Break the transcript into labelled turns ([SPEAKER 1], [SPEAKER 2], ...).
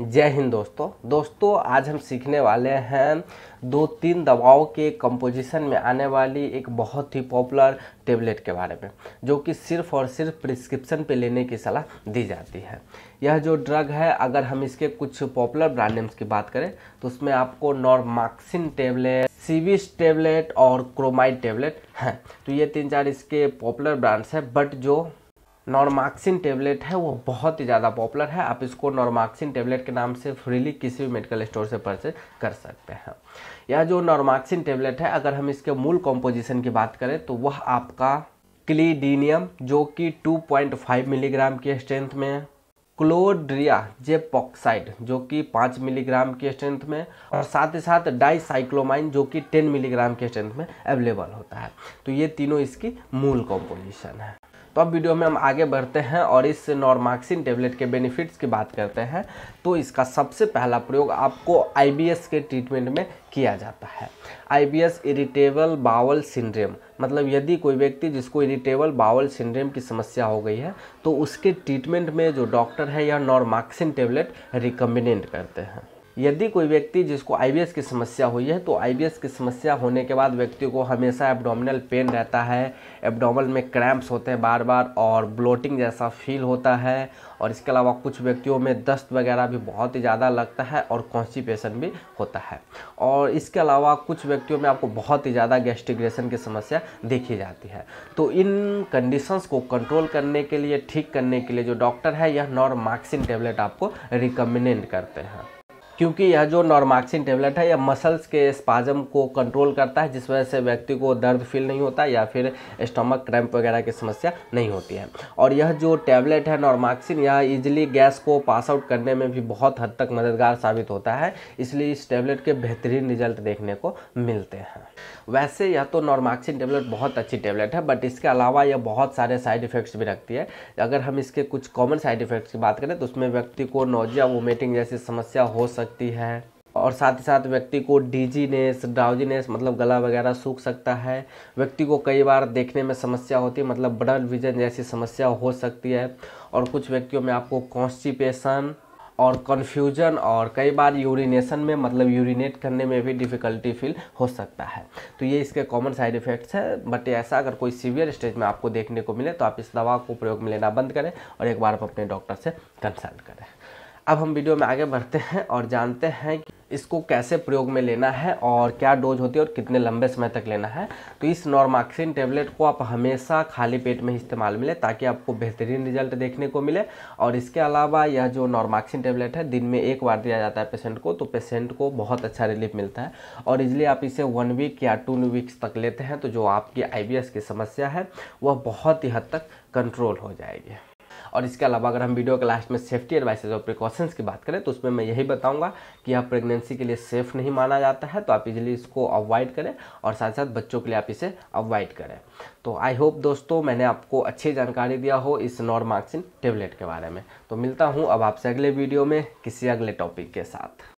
[SPEAKER 1] जय हिंद दोस्तों दोस्तों आज हम सीखने वाले हैं दो तीन दवाओं के कंपोजिशन में आने वाली एक बहुत ही पॉपुलर टेबलेट के बारे में जो कि सिर्फ और सिर्फ प्रिस्क्रिप्शन पे लेने की सलाह दी जाती है यह जो ड्रग है अगर हम इसके कुछ पॉपुलर ब्रांड नेम्स की बात करें तो उसमें आपको नॉर्माक्सिन टेबलेट सीविस टेबलेट और क्रोमाइड टेबलेट हैं तो ये तीन चार इसके पॉपुलर ब्रांड्स हैं बट जो नॉर्माक्सिन टेबलेट है वो बहुत ही ज़्यादा पॉपुलर है आप इसको नॉर्माक्सिन टेबलेट के नाम से फ्रीली किसी भी मेडिकल स्टोर से परचेज कर सकते हैं यह जो नॉर्माक्सिन टेबलेट है अगर हम इसके मूल कॉम्पोजिशन की बात करें तो वह आपका क्लीडीनियम जो कि 2.5 मिलीग्राम की स्ट्रेंथ में क्लोड्रिया जेपॉक्साइड जो कि 5 मिलीग्राम की स्ट्रेंथ में और साथ ही साथ डाइसाइक्लोमाइन जो कि 10 मिलीग्राम के स्ट्रेंथ में अवेलेबल होता है तो ये तीनों इसकी मूल कॉम्पोजिशन है तो अब वीडियो में हम आगे बढ़ते हैं और इस नॉर्माक्सिन टेबलेट के बेनिफिट्स की बात करते हैं तो इसका सबसे पहला प्रयोग आपको आईबीएस के ट्रीटमेंट में किया जाता है आईबीएस इरिटेबल बावल सिंड्रेम मतलब यदि कोई व्यक्ति जिसको इरिटेबल बावल सिंड्रेम की समस्या हो गई है तो उसके ट्रीटमेंट में जो डॉक्टर है यह नॉर्माक्सिन टेबलेट रिकमेंडेड करते हैं यदि कोई व्यक्ति जिसको आईबीएस की समस्या हुई है तो आईबीएस की समस्या होने के बाद व्यक्ति को हमेशा एब्डोमिनल पेन रहता है एब्डोमल में क्रैम्प्स होते हैं बार बार और ब्लोटिंग जैसा फील होता है और इसके अलावा कुछ व्यक्तियों में दस्त वगैरह भी बहुत ही ज़्यादा लगता है और कॉन्स्टिपेशन भी होता है और इसके अलावा कुछ व्यक्तियों में आपको बहुत ही ज़्यादा गैस्टिग्रेशन की समस्या देखी जाती है तो इन कंडीशंस को कंट्रोल करने के लिए ठीक करने के लिए जो डॉक्टर है यह नॉर्मैक्सिन टेबलेट आपको रिकमेंड करते हैं क्योंकि यह जो नॉर्माक्सिन टेबलेट है यह मसल्स के स्पाजम को कंट्रोल करता है जिस वजह से व्यक्ति को दर्द फील नहीं होता या फिर स्टमक क्रैम्प वगैरह की समस्या नहीं होती है और यह जो टैबलेट है नॉर्माक्सिन यह इजीली गैस को पास आउट करने में भी बहुत हद तक मददगार साबित होता है इसलिए इस टेबलेट के बेहतरीन रिजल्ट देखने को मिलते हैं वैसे यह तो नॉर्माक्सिन टेबलेट बहुत अच्छी टैबलेट है बट इसके अलावा यह बहुत सारे साइड इफ़ेक्ट्स भी रखती है अगर हम इसके कुछ कॉमन साइड इफ़ेक्ट्स की बात करें तो उसमें व्यक्ति को नोजिया वोमिटिंग जैसी समस्या हो सकती सकती है और साथ ही साथ व्यक्ति को डिजीनेस ड्राउजीनेस मतलब गला वगैरह सूख सकता है व्यक्ति को कई बार देखने में समस्या होती है मतलब ब्लड विजन जैसी समस्या हो सकती है और कुछ व्यक्तियों में आपको कॉन्स्टिपेशन और कन्फ्यूजन और कई बार यूरिनेशन में मतलब यूरिनेट करने में भी डिफ़िकल्टी फील हो सकता है तो ये इसके कॉमन साइड इफ़ेक्ट्स है बट ऐसा अगर कोई सीवियर स्टेज में आपको देखने को मिले तो आप इस दवा को प्रयोग में लेना बंद करें और एक बार आप अपने डॉक्टर से कंसल्ट करें अब हम वीडियो में आगे बढ़ते हैं और जानते हैं कि इसको कैसे प्रयोग में लेना है और क्या डोज होती है और कितने लंबे समय तक लेना है तो इस नॉर्माक्सिन टेबलेट को आप हमेशा खाली पेट में इस्तेमाल मिले ताकि आपको बेहतरीन रिजल्ट देखने को मिले और इसके अलावा यह जो नॉर्माक्सिन टेबलेट है दिन में एक बार दिया जाता है पेशेंट को तो पेशेंट को बहुत अच्छा रिलीफ मिलता है और इसलिए आप इसे वन वीक या टू वीक्स तक लेते हैं तो जो आपकी आई की समस्या है वह बहुत ही हद तक कंट्रोल हो जाएगी और इसके अलावा अगर हम वीडियो के लास्ट में सेफ्टी एडवाइसेज और प्रिकॉशंस की बात करें तो उसमें मैं यही बताऊँगा कि यह प्रेगनेंसी के लिए सेफ़ नहीं माना जाता है तो आप इजिली इसको अवॉइड करें और साथ साथ बच्चों के लिए आप इसे अवॉइड करें तो आई होप दोस्तों मैंने आपको अच्छी जानकारी दिया हो इस नॉर्माक्सिन टेबलेट के बारे में तो मिलता हूँ अब आपसे अगले वीडियो में किसी अगले टॉपिक के साथ